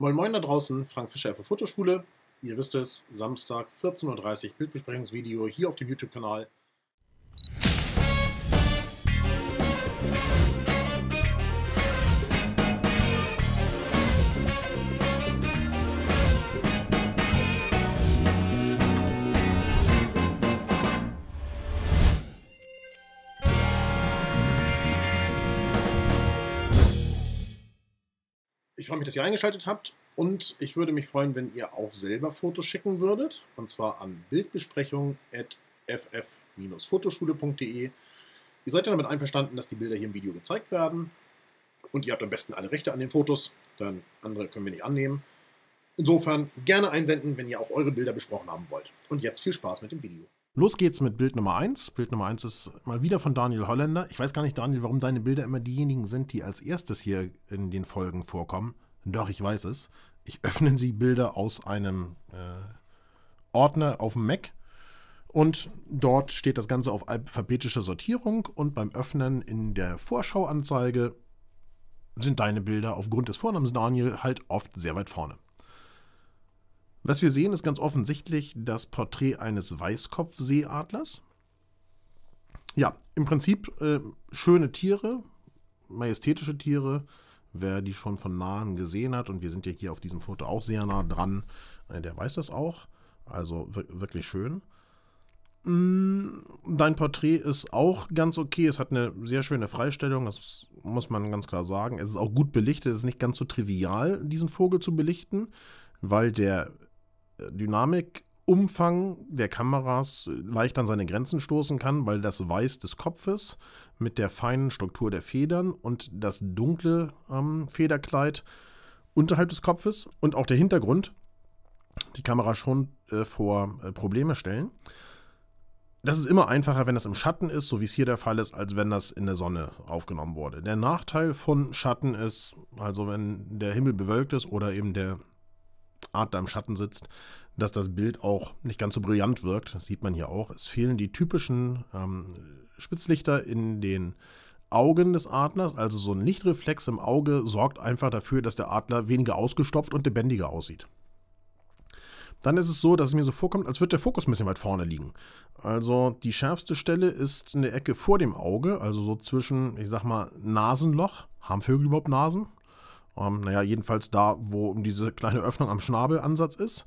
Moin Moin da draußen, Frank Fischer für Fotoschule. Ihr wisst es, Samstag 14.30 Uhr Bildbesprechungsvideo hier auf dem YouTube-Kanal. freue mich, dass ihr eingeschaltet habt. Und ich würde mich freuen, wenn ihr auch selber Fotos schicken würdet. Und zwar an bildbesprechung.ff-fotoschule.de. Ihr seid ja damit einverstanden, dass die Bilder hier im Video gezeigt werden. Und ihr habt am besten alle Rechte an den Fotos, denn andere können wir nicht annehmen. Insofern gerne einsenden, wenn ihr auch eure Bilder besprochen haben wollt. Und jetzt viel Spaß mit dem Video. Los geht's mit Bild Nummer 1. Bild Nummer 1 ist mal wieder von Daniel Holländer. Ich weiß gar nicht, Daniel, warum deine Bilder immer diejenigen sind, die als erstes hier in den Folgen vorkommen. Doch, ich weiß es. Ich öffne sie Bilder aus einem äh, Ordner auf dem Mac. Und dort steht das Ganze auf alphabetischer Sortierung und beim Öffnen in der Vorschauanzeige sind deine Bilder aufgrund des Vornamens Daniel halt oft sehr weit vorne. Was wir sehen, ist ganz offensichtlich das Porträt eines Weißkopfseeadlers. Ja, im Prinzip äh, schöne Tiere, majestätische Tiere, Wer die schon von nahen gesehen hat, und wir sind ja hier auf diesem Foto auch sehr nah dran, äh, der weiß das auch. Also wirklich schön. Mm, dein Porträt ist auch ganz okay. Es hat eine sehr schöne Freistellung, das muss man ganz klar sagen. Es ist auch gut belichtet. Es ist nicht ganz so trivial, diesen Vogel zu belichten, weil der äh, Dynamik Umfang der Kameras leicht an seine Grenzen stoßen kann, weil das Weiß des Kopfes mit der feinen Struktur der Federn und das dunkle ähm, Federkleid unterhalb des Kopfes und auch der Hintergrund die Kamera schon äh, vor äh, Probleme stellen. Das ist immer einfacher, wenn das im Schatten ist, so wie es hier der Fall ist, als wenn das in der Sonne aufgenommen wurde. Der Nachteil von Schatten ist, also wenn der Himmel bewölkt ist oder eben der Art da im Schatten sitzt, dass das Bild auch nicht ganz so brillant wirkt. Das sieht man hier auch. Es fehlen die typischen ähm, Spitzlichter in den Augen des Adlers. Also so ein Lichtreflex im Auge sorgt einfach dafür, dass der Adler weniger ausgestopft und lebendiger aussieht. Dann ist es so, dass es mir so vorkommt, als würde der Fokus ein bisschen weit vorne liegen. Also die schärfste Stelle ist in der Ecke vor dem Auge, also so zwischen, ich sag mal, Nasenloch. Haben Vögel überhaupt Nasen? Ähm, naja, jedenfalls da, wo diese kleine Öffnung am Schnabelansatz ist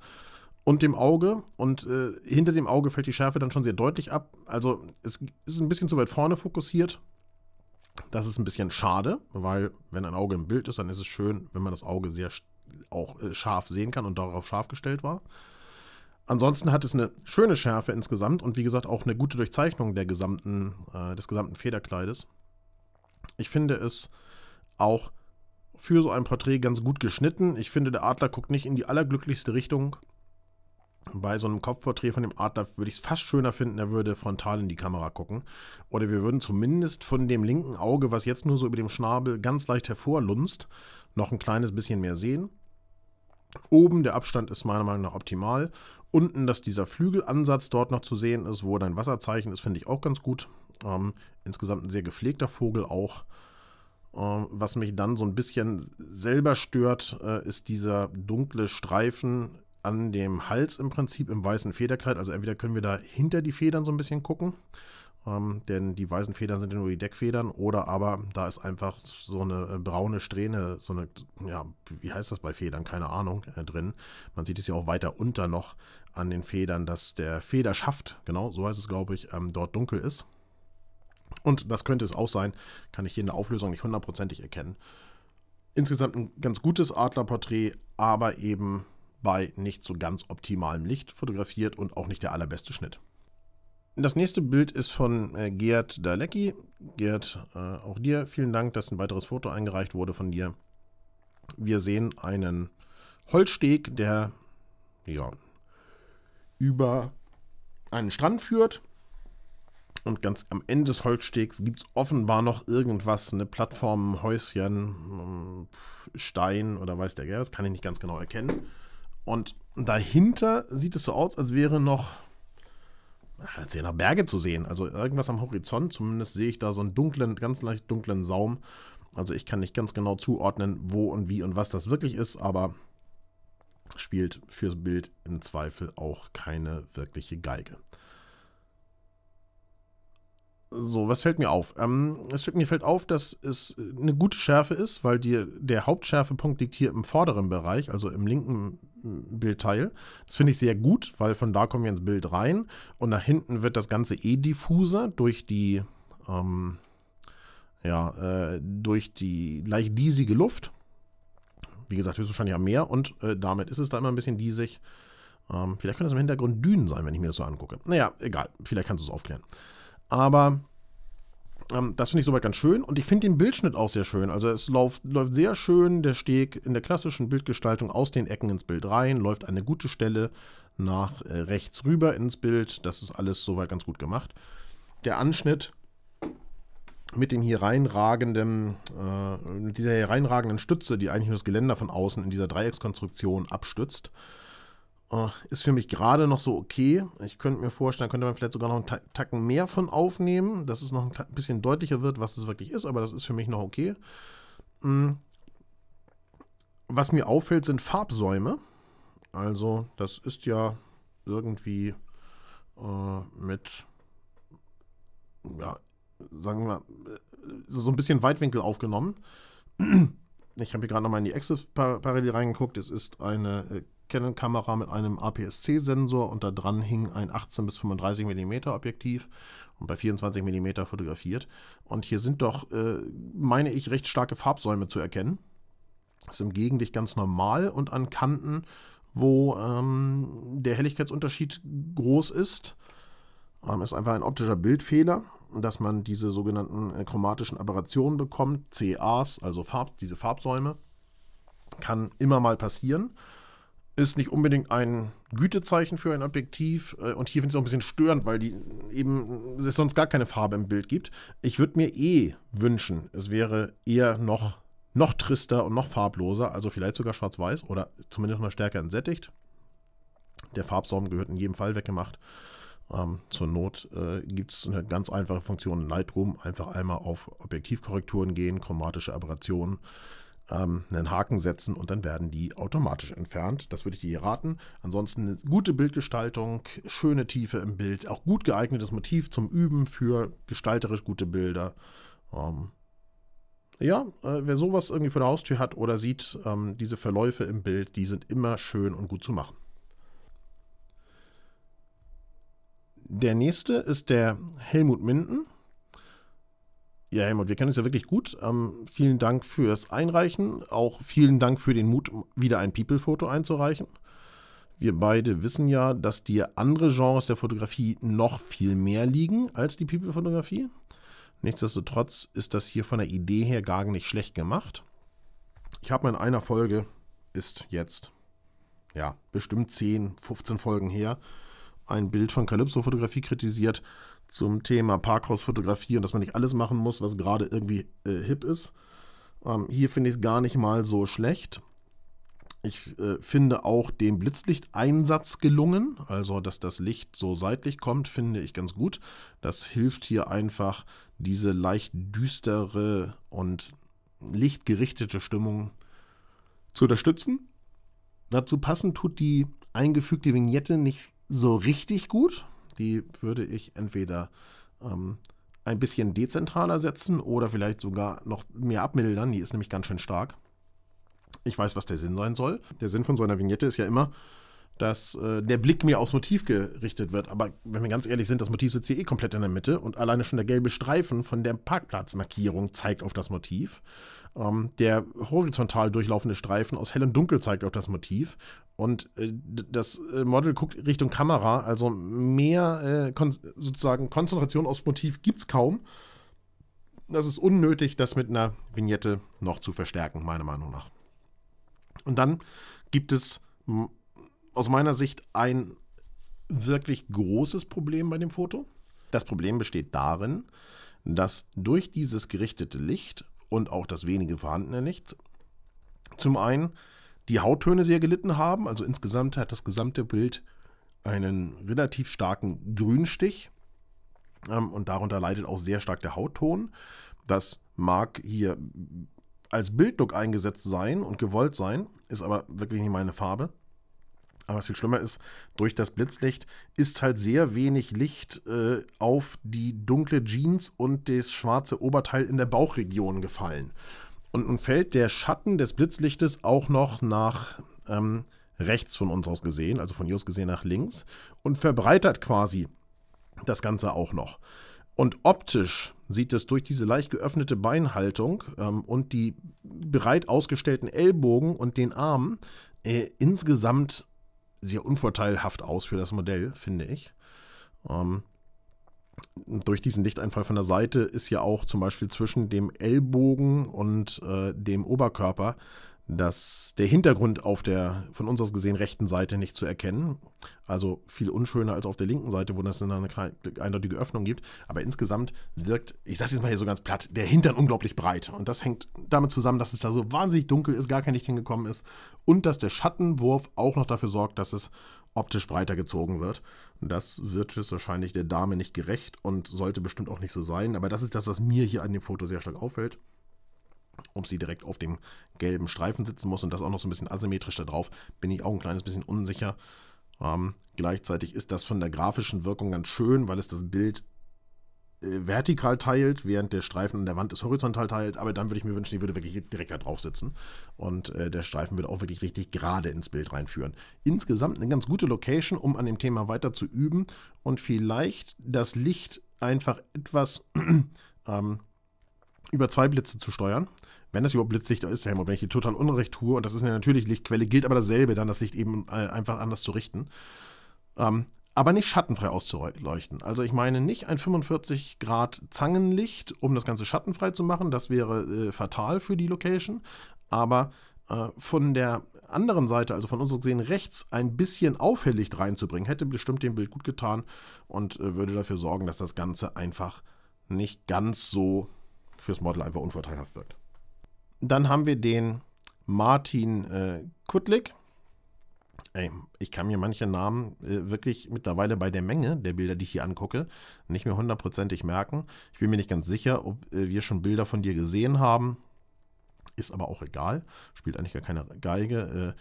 und dem Auge. Und äh, hinter dem Auge fällt die Schärfe dann schon sehr deutlich ab. Also es ist ein bisschen zu weit vorne fokussiert. Das ist ein bisschen schade, weil wenn ein Auge im Bild ist, dann ist es schön, wenn man das Auge sehr auch äh, scharf sehen kann und darauf scharf gestellt war. Ansonsten hat es eine schöne Schärfe insgesamt und wie gesagt auch eine gute Durchzeichnung der gesamten, äh, des gesamten Federkleides. Ich finde es auch für so ein Porträt ganz gut geschnitten. Ich finde, der Adler guckt nicht in die allerglücklichste Richtung. Bei so einem Kopfporträt von dem Adler würde ich es fast schöner finden, er würde frontal in die Kamera gucken. Oder wir würden zumindest von dem linken Auge, was jetzt nur so über dem Schnabel ganz leicht hervorlunzt, noch ein kleines bisschen mehr sehen. Oben der Abstand ist meiner Meinung nach optimal. Unten, dass dieser Flügelansatz dort noch zu sehen ist, wo dein Wasserzeichen ist, finde ich auch ganz gut. Ähm, insgesamt ein sehr gepflegter Vogel auch. Ähm, was mich dann so ein bisschen selber stört, äh, ist dieser dunkle Streifen an dem Hals im Prinzip im weißen Federkleid. Also entweder können wir da hinter die Federn so ein bisschen gucken, ähm, denn die weißen Federn sind ja nur die Deckfedern, oder aber da ist einfach so eine äh, braune Strähne, so eine, ja, wie heißt das bei Federn, keine Ahnung, äh, drin. Man sieht es ja auch weiter unter noch an den Federn, dass der Federschaft, genau, so heißt es glaube ich, ähm, dort dunkel ist. Und das könnte es auch sein, kann ich hier in der Auflösung nicht hundertprozentig erkennen. Insgesamt ein ganz gutes Adlerporträt, aber eben bei nicht so ganz optimalem Licht fotografiert und auch nicht der allerbeste Schnitt. Das nächste Bild ist von äh, Gerd Dalecki. Gerd, äh, auch dir vielen Dank, dass ein weiteres Foto eingereicht wurde von dir. Wir sehen einen Holzsteg, der ja, über einen Strand führt und ganz am Ende des Holzstegs gibt es offenbar noch irgendwas, eine Plattform, ein Häuschen, Stein oder weiß der Geier, das kann ich nicht ganz genau erkennen. Und dahinter sieht es so aus, als wäre noch, als wäre noch Berge zu sehen. Also irgendwas am Horizont, zumindest sehe ich da so einen dunklen, ganz leicht dunklen Saum. Also ich kann nicht ganz genau zuordnen, wo und wie und was das wirklich ist, aber spielt fürs Bild im Zweifel auch keine wirkliche Geige. So, was fällt mir auf? Ähm, es fällt, mir fällt auf, dass es eine gute Schärfe ist, weil die, der Hauptschärfepunkt liegt hier im vorderen Bereich, also im linken mm, Bildteil. Das finde ich sehr gut, weil von da kommen wir ins Bild rein und nach hinten wird das Ganze eh diffuser durch die, ähm, ja, äh, durch die leicht diesige Luft. Wie gesagt, höchstwahrscheinlich am Meer und äh, damit ist es da immer ein bisschen diesig. Ähm, vielleicht können das im Hintergrund Dünen sein, wenn ich mir das so angucke. Naja, egal, vielleicht kannst du es aufklären. Aber ähm, das finde ich soweit ganz schön. Und ich finde den Bildschnitt auch sehr schön. Also es läuft, läuft sehr schön der Steg in der klassischen Bildgestaltung aus den Ecken ins Bild rein, läuft eine gute Stelle nach äh, rechts rüber ins Bild. Das ist alles soweit ganz gut gemacht. Der Anschnitt mit dem hier reinragenden, äh, dieser hier reinragenden Stütze, die eigentlich nur das Geländer von außen in dieser Dreieckskonstruktion abstützt, ist für mich gerade noch so okay. Ich könnte mir vorstellen, könnte man vielleicht sogar noch einen Tacken mehr von aufnehmen, dass es noch ein bisschen deutlicher wird, was es wirklich ist, aber das ist für mich noch okay. Hm. Was mir auffällt, sind Farbsäume. Also, das ist ja irgendwie äh, mit, ja, sagen wir, mal, äh, so ein bisschen Weitwinkel aufgenommen. Ich habe hier gerade nochmal in die Exit-Parallel reingeguckt. Es ist eine äh, Canon-Kamera mit einem APS-C-Sensor und da dran hing ein 18 bis 35 mm Objektiv und bei 24 mm fotografiert. Und hier sind doch, äh, meine ich, recht starke Farbsäume zu erkennen. Das ist im Gegenlicht ganz normal und an Kanten, wo ähm, der Helligkeitsunterschied groß ist, ähm, ist einfach ein optischer Bildfehler dass man diese sogenannten äh, chromatischen Aberrationen bekommt, CAs, also Farb, diese Farbsäume, kann immer mal passieren ist nicht unbedingt ein Gütezeichen für ein Objektiv. Äh, und hier finde ich es auch ein bisschen störend, weil die eben es sonst gar keine Farbe im Bild gibt. Ich würde mir eh wünschen, es wäre eher noch, noch trister und noch farbloser, also vielleicht sogar schwarz-weiß oder zumindest noch stärker entsättigt. Der Farbsaum gehört in jedem Fall weggemacht. Ähm, zur Not äh, gibt es eine ganz einfache Funktion in Lightroom. Einfach einmal auf Objektivkorrekturen gehen, chromatische Aberrationen ähm, einen Haken setzen und dann werden die automatisch entfernt. Das würde ich dir raten. Ansonsten eine gute Bildgestaltung, schöne Tiefe im Bild, auch gut geeignetes Motiv zum Üben für gestalterisch gute Bilder. Ähm, ja, äh, wer sowas irgendwie vor der Haustür hat oder sieht, ähm, diese Verläufe im Bild, die sind immer schön und gut zu machen. Der nächste ist der Helmut Minden. Ja, Helmut, wir kennen uns ja wirklich gut. Ähm, vielen Dank fürs Einreichen. Auch vielen Dank für den Mut, wieder ein People-Foto einzureichen. Wir beide wissen ja, dass dir andere Genres der Fotografie noch viel mehr liegen als die People-Fotografie. Nichtsdestotrotz ist das hier von der Idee her gar nicht schlecht gemacht. Ich habe mal in einer Folge, ist jetzt, ja, bestimmt 10, 15 Folgen her, ein Bild von Calypso-Fotografie kritisiert, zum Thema Parkhausfotografie und dass man nicht alles machen muss, was gerade irgendwie äh, hip ist. Ähm, hier finde ich es gar nicht mal so schlecht. Ich äh, finde auch den Blitzlichteinsatz gelungen, also dass das Licht so seitlich kommt, finde ich ganz gut. Das hilft hier einfach, diese leicht düstere und lichtgerichtete Stimmung zu unterstützen. Dazu passend tut die eingefügte Vignette nicht so richtig gut die würde ich entweder ähm, ein bisschen dezentraler setzen oder vielleicht sogar noch mehr abmildern. Die ist nämlich ganz schön stark. Ich weiß, was der Sinn sein soll. Der Sinn von so einer Vignette ist ja immer, dass äh, der Blick mir aufs Motiv gerichtet wird. Aber wenn wir ganz ehrlich sind, das Motiv sitzt hier eh komplett in der Mitte und alleine schon der gelbe Streifen von der Parkplatzmarkierung zeigt auf das Motiv. Ähm, der horizontal durchlaufende Streifen aus hell und dunkel zeigt auf das Motiv. Und äh, das äh, Model guckt Richtung Kamera, also mehr äh, kon sozusagen Konzentration aufs Motiv gibt es kaum. Das ist unnötig, das mit einer Vignette noch zu verstärken, meiner Meinung nach. Und dann gibt es aus meiner Sicht ein wirklich großes Problem bei dem Foto. Das Problem besteht darin, dass durch dieses gerichtete Licht und auch das wenige vorhandene Licht zum einen die Hauttöne sehr gelitten haben. Also insgesamt hat das gesamte Bild einen relativ starken Grünstich. Ähm, und darunter leidet auch sehr stark der Hautton. Das mag hier als Bildlook eingesetzt sein und gewollt sein, ist aber wirklich nicht meine Farbe. Aber was viel schlimmer ist, durch das Blitzlicht ist halt sehr wenig Licht äh, auf die dunkle Jeans und das schwarze Oberteil in der Bauchregion gefallen und, nun fällt der Schatten des Blitzlichtes auch noch nach ähm, rechts von uns aus gesehen, also von ihr aus gesehen nach links und verbreitert quasi das Ganze auch noch. Und optisch sieht es durch diese leicht geöffnete Beinhaltung ähm, und die breit ausgestellten Ellbogen und den Armen äh, insgesamt sehr unvorteilhaft aus für das Modell, finde ich. Ähm, durch diesen Lichteinfall von der Seite ist ja auch zum Beispiel zwischen dem Ellbogen und äh, dem Oberkörper dass der Hintergrund auf der von uns aus gesehen rechten Seite nicht zu erkennen. Also viel unschöner als auf der linken Seite, wo es eine kleine, eindeutige Öffnung gibt. Aber insgesamt wirkt, ich sage es jetzt mal hier so ganz platt, der Hintern unglaublich breit. Und das hängt damit zusammen, dass es da so wahnsinnig dunkel ist, gar kein Licht hingekommen ist. Und dass der Schattenwurf auch noch dafür sorgt, dass es optisch breiter gezogen wird. Das wird höchstwahrscheinlich der Dame nicht gerecht und sollte bestimmt auch nicht so sein. Aber das ist das, was mir hier an dem Foto sehr stark auffällt. Ob sie direkt auf dem gelben Streifen sitzen muss und das auch noch so ein bisschen asymmetrisch da drauf, bin ich auch ein kleines bisschen unsicher. Ähm, gleichzeitig ist das von der grafischen Wirkung ganz schön, weil es das Bild äh, vertikal teilt, während der Streifen an der Wand ist horizontal teilt, aber dann würde ich mir wünschen, die würde wirklich direkt da drauf sitzen und äh, der Streifen würde auch wirklich richtig gerade ins Bild reinführen. Insgesamt eine ganz gute Location, um an dem Thema weiter zu üben und vielleicht das Licht einfach etwas ähm, über zwei Blitze zu steuern. Wenn das überhaupt Blitzlicht ist, Helmut, wenn ich hier total Unrecht tue, und das ist eine natürliche Lichtquelle, gilt aber dasselbe, dann das Licht eben äh, einfach anders zu richten. Ähm, aber nicht schattenfrei auszuleuchten. Also ich meine nicht ein 45 Grad Zangenlicht, um das Ganze schattenfrei zu machen. Das wäre äh, fatal für die Location. Aber äh, von der anderen Seite, also von uns gesehen rechts, ein bisschen auffällig reinzubringen, hätte bestimmt dem Bild gut getan und äh, würde dafür sorgen, dass das Ganze einfach nicht ganz so fürs Model einfach unvorteilhaft wirkt. Dann haben wir den Martin äh, Kutlik. Ey, ich kann mir manche Namen äh, wirklich mittlerweile bei der Menge der Bilder, die ich hier angucke, nicht mehr hundertprozentig merken. Ich bin mir nicht ganz sicher, ob äh, wir schon Bilder von dir gesehen haben. Ist aber auch egal. Spielt eigentlich gar keine Geige.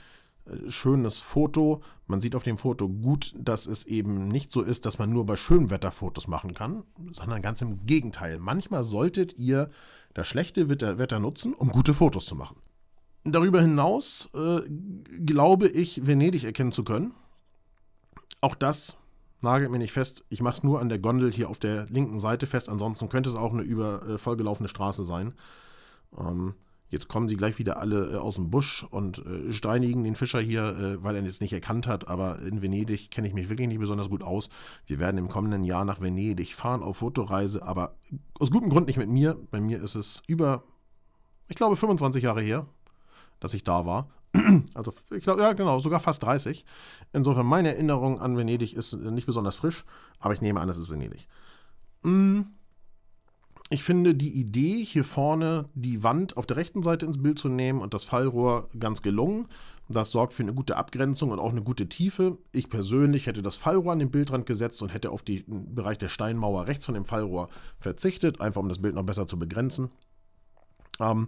Äh, äh schönes Foto. Man sieht auf dem Foto gut, dass es eben nicht so ist, dass man nur bei Fotos machen kann, sondern ganz im Gegenteil. Manchmal solltet ihr das schlechte Wetter nutzen, um gute Fotos zu machen. Darüber hinaus äh, glaube ich, Venedig erkennen zu können. Auch das nagelt mir nicht fest. Ich mache es nur an der Gondel hier auf der linken Seite fest. Ansonsten könnte es auch eine über äh, vollgelaufene Straße sein. Ähm, jetzt kommen sie gleich wieder alle äh, aus dem Busch und äh, steinigen den Fischer hier, äh, weil er ihn jetzt nicht erkannt hat. Aber in Venedig kenne ich mich wirklich nicht besonders gut aus. Wir werden im kommenden Jahr nach Venedig fahren auf Fotoreise, aber aus gutem Grund nicht mit mir. Bei mir ist es über, ich glaube, 25 Jahre her dass ich da war. Also, ich glaube, ja, genau, sogar fast 30. Insofern, meine Erinnerung an Venedig ist nicht besonders frisch, aber ich nehme an, es ist Venedig. Mm. Ich finde die Idee, hier vorne die Wand auf der rechten Seite ins Bild zu nehmen und das Fallrohr ganz gelungen. Das sorgt für eine gute Abgrenzung und auch eine gute Tiefe. Ich persönlich hätte das Fallrohr an den Bildrand gesetzt und hätte auf den Bereich der Steinmauer rechts von dem Fallrohr verzichtet, einfach um das Bild noch besser zu begrenzen. Ähm,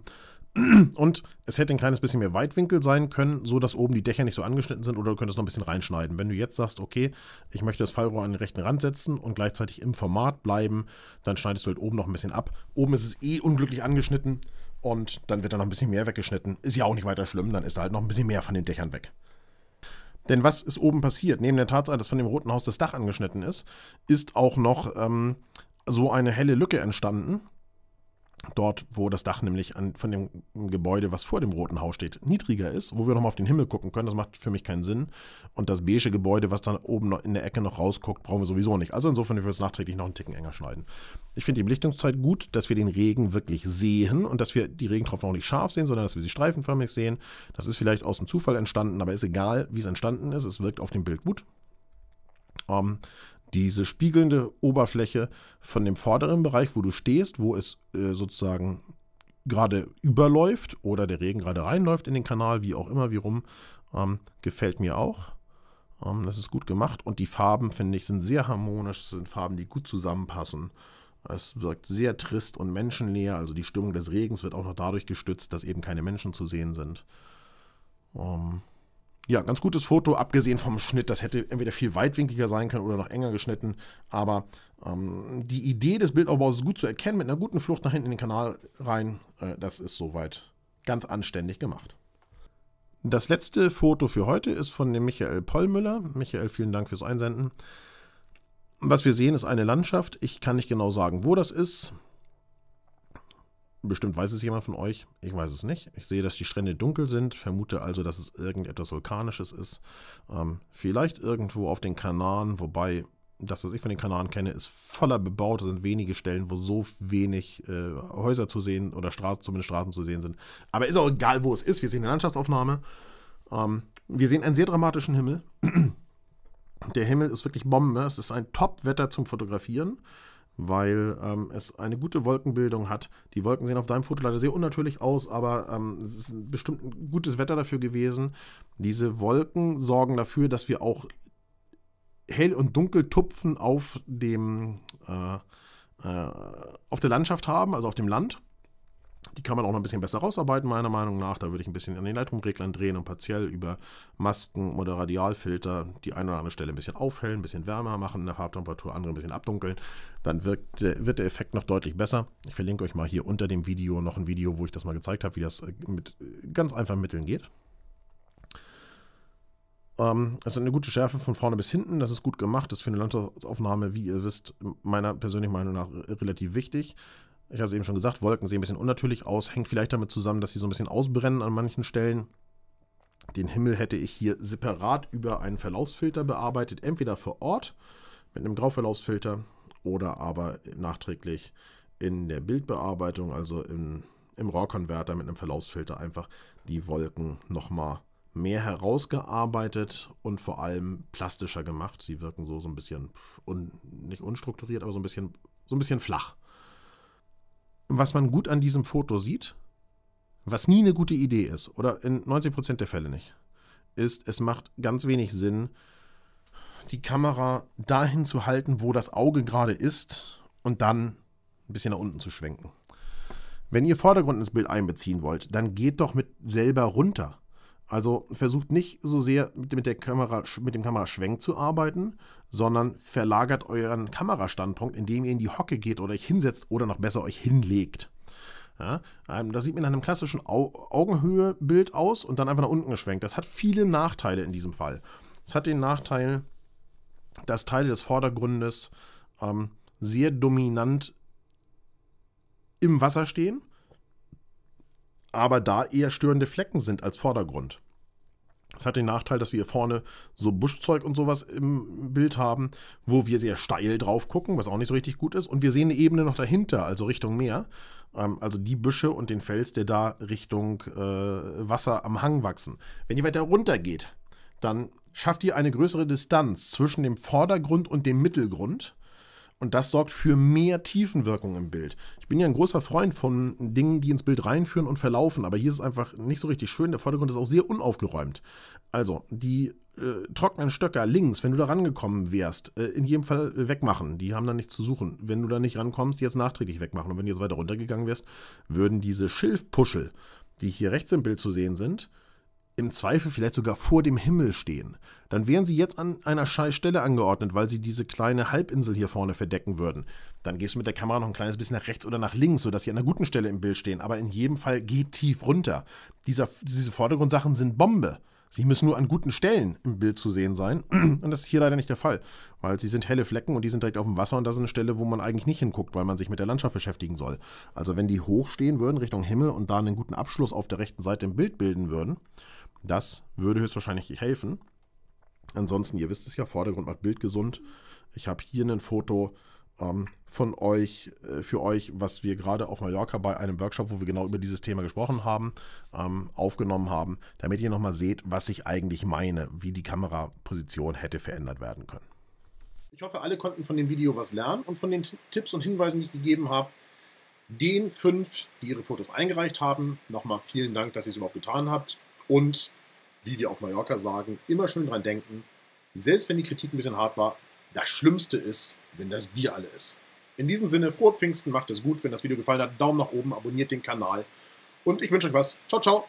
und es hätte ein kleines bisschen mehr Weitwinkel sein können, so dass oben die Dächer nicht so angeschnitten sind oder du könntest noch ein bisschen reinschneiden. Wenn du jetzt sagst, okay, ich möchte das Fallrohr an den rechten Rand setzen und gleichzeitig im Format bleiben, dann schneidest du halt oben noch ein bisschen ab. Oben ist es eh unglücklich angeschnitten und dann wird da noch ein bisschen mehr weggeschnitten. Ist ja auch nicht weiter schlimm, dann ist da halt noch ein bisschen mehr von den Dächern weg. Denn was ist oben passiert? Neben der Tatsache, dass von dem Roten Haus das Dach angeschnitten ist, ist auch noch ähm, so eine helle Lücke entstanden dort, wo das Dach nämlich an, von dem Gebäude, was vor dem Roten Haus steht, niedriger ist, wo wir nochmal auf den Himmel gucken können. Das macht für mich keinen Sinn. Und das beige Gebäude, was dann oben in der Ecke noch rausguckt, brauchen wir sowieso nicht. Also insofern, würde ich es nachträglich noch einen Ticken enger schneiden. Ich finde die Belichtungszeit gut, dass wir den Regen wirklich sehen und dass wir die Regentropfen auch nicht scharf sehen, sondern dass wir sie streifenförmig sehen. Das ist vielleicht aus dem Zufall entstanden, aber ist egal, wie es entstanden ist. Es wirkt auf dem Bild gut. Um, ähm, diese spiegelnde Oberfläche von dem vorderen Bereich, wo du stehst, wo es äh, sozusagen gerade überläuft oder der Regen gerade reinläuft in den Kanal, wie auch immer, wie rum, ähm, gefällt mir auch. Ähm, das ist gut gemacht und die Farben, finde ich, sind sehr harmonisch, das sind Farben, die gut zusammenpassen. Es wirkt sehr trist und menschenleer, also die Stimmung des Regens wird auch noch dadurch gestützt, dass eben keine Menschen zu sehen sind. Ähm, ja, ganz gutes Foto, abgesehen vom Schnitt. Das hätte entweder viel weitwinkiger sein können oder noch enger geschnitten. Aber ähm, die Idee des Bildaufbaus ist gut zu erkennen, mit einer guten Flucht nach hinten in den Kanal rein. Äh, das ist soweit ganz anständig gemacht. Das letzte Foto für heute ist von dem Michael Pollmüller. Michael, vielen Dank fürs Einsenden. Was wir sehen, ist eine Landschaft. Ich kann nicht genau sagen, wo das ist. Bestimmt weiß es jemand von euch. Ich weiß es nicht. Ich sehe, dass die Strände dunkel sind, vermute also, dass es irgendetwas Vulkanisches ist. Ähm, vielleicht irgendwo auf den Kanaren, wobei das, was ich von den Kanaren kenne, ist voller bebaut. Es sind wenige Stellen, wo so wenig äh, Häuser zu sehen oder Straßen, zumindest Straßen zu sehen sind. Aber ist auch egal, wo es ist. Wir sehen eine Landschaftsaufnahme. Ähm, wir sehen einen sehr dramatischen Himmel. Der Himmel ist wirklich Bombe. Ne? Es ist ein Top-Wetter zum Fotografieren weil ähm, es eine gute Wolkenbildung hat. Die Wolken sehen auf deinem Foto leider sehr unnatürlich aus, aber ähm, es ist bestimmt ein gutes Wetter dafür gewesen. Diese Wolken sorgen dafür, dass wir auch hell und dunkel Tupfen auf dem äh, äh, auf der Landschaft haben, also auf dem Land. Die kann man auch noch ein bisschen besser rausarbeiten, meiner Meinung nach. Da würde ich ein bisschen an den Leitungreglern drehen und partiell über Masken oder Radialfilter die eine oder andere Stelle ein bisschen aufhellen, ein bisschen wärmer machen in der Farbtemperatur, andere ein bisschen abdunkeln. Dann wirkt, wird der Effekt noch deutlich besser. Ich verlinke euch mal hier unter dem Video noch ein Video, wo ich das mal gezeigt habe, wie das äh, mit äh, ganz einfachen Mitteln geht. Ähm, es ist eine gute Schärfe von vorne bis hinten. Das ist gut gemacht. Das ist für eine Landschaftsaufnahme, wie ihr wisst, meiner persönlichen Meinung nach relativ wichtig. Ich habe es eben schon gesagt, Wolken sehen ein bisschen unnatürlich aus, hängt vielleicht damit zusammen, dass sie so ein bisschen ausbrennen an manchen Stellen. Den Himmel hätte ich hier separat über einen Verlaufsfilter bearbeitet, entweder vor Ort mit einem Grauverlaufsfilter oder aber nachträglich in der Bildbearbeitung, also im, im RAW-Converter mit einem Verlaufsfilter einfach die Wolken nochmal mehr herausgearbeitet und vor allem plastischer gemacht. Sie wirken so so ein bisschen un, nicht unstrukturiert, aber so ein bisschen so ein bisschen flach was man gut an diesem Foto sieht, was nie eine gute Idee ist, oder in 90% der Fälle nicht, ist, es macht ganz wenig Sinn, die Kamera dahin zu halten, wo das Auge gerade ist und dann ein bisschen nach unten zu schwenken. Wenn ihr Vordergrund ins Bild einbeziehen wollt, dann geht doch mit selber runter. Also versucht nicht so sehr mit, der Kamera, mit dem Kameraschwenk zu arbeiten, sondern verlagert euren Kamerastandpunkt, indem ihr in die Hocke geht oder euch hinsetzt oder noch besser euch hinlegt. Ja, ähm, das sieht mit einem klassischen Au augenhöhe aus und dann einfach nach unten geschwenkt. Das hat viele Nachteile in diesem Fall. Es hat den Nachteil, dass Teile des Vordergrundes ähm, sehr dominant im Wasser stehen aber da eher störende Flecken sind als Vordergrund. Es hat den Nachteil, dass wir hier vorne so Buschzeug und sowas im Bild haben, wo wir sehr steil drauf gucken, was auch nicht so richtig gut ist. Und wir sehen eine Ebene noch dahinter, also Richtung Meer. Ähm, also die Büsche und den Fels, der da Richtung äh, Wasser am Hang wachsen. Wenn ihr weiter runter geht, dann schafft ihr eine größere Distanz zwischen dem Vordergrund und dem Mittelgrund. Und das sorgt für mehr Tiefenwirkung im Bild. Ich bin ja ein großer Freund von Dingen, die ins Bild reinführen und verlaufen, aber hier ist es einfach nicht so richtig schön. Der Vordergrund ist auch sehr unaufgeräumt. Also, die äh, trockenen Stöcker links, wenn du da rangekommen wärst, äh, in jedem Fall äh, wegmachen. Die haben da nichts zu suchen. Wenn du da nicht rankommst, jetzt nachträglich wegmachen. Und wenn du jetzt weiter runtergegangen wärst, würden diese Schilfpuschel, die hier rechts im Bild zu sehen sind, im Zweifel vielleicht sogar vor dem Himmel stehen. Dann wären sie jetzt an einer Stelle angeordnet, weil sie diese kleine Halbinsel hier vorne verdecken würden. Dann gehst du mit der Kamera noch ein kleines bisschen nach rechts oder nach links, sodass sie an einer guten Stelle im Bild stehen. Aber in jedem Fall geht tief runter. Dieser, diese Vordergrundsachen sind Bombe. Sie müssen nur an guten Stellen im Bild zu sehen sein. Und das ist hier leider nicht der Fall, weil sie sind helle Flecken und die sind direkt auf dem Wasser und das ist eine Stelle, wo man eigentlich nicht hinguckt, weil man sich mit der Landschaft beschäftigen soll. Also wenn die hoch stehen würden Richtung Himmel und da einen guten Abschluss auf der rechten Seite im Bild bilden würden, das würde höchstwahrscheinlich helfen. Ansonsten, ihr wisst es ja, Vordergrund macht Bild gesund. Ich habe hier ein Foto ähm, von euch, äh, für euch, was wir gerade auf Mallorca bei einem Workshop, wo wir genau über dieses Thema gesprochen haben, ähm, aufgenommen haben, damit ihr nochmal seht, was ich eigentlich meine, wie die Kameraposition hätte verändert werden können. Ich hoffe, alle konnten von dem Video was lernen und von den Tipps und Hinweisen, die ich gegeben habe, den fünf, die ihre Fotos eingereicht haben, nochmal vielen Dank, dass ihr es überhaupt getan habt. Und wie wir auf Mallorca sagen, immer schön dran denken, selbst wenn die Kritik ein bisschen hart war, das Schlimmste ist, wenn das Bier alle ist. In diesem Sinne, frohe Pfingsten, macht es gut, wenn das Video gefallen hat, Daumen nach oben, abonniert den Kanal und ich wünsche euch was. Ciao, ciao!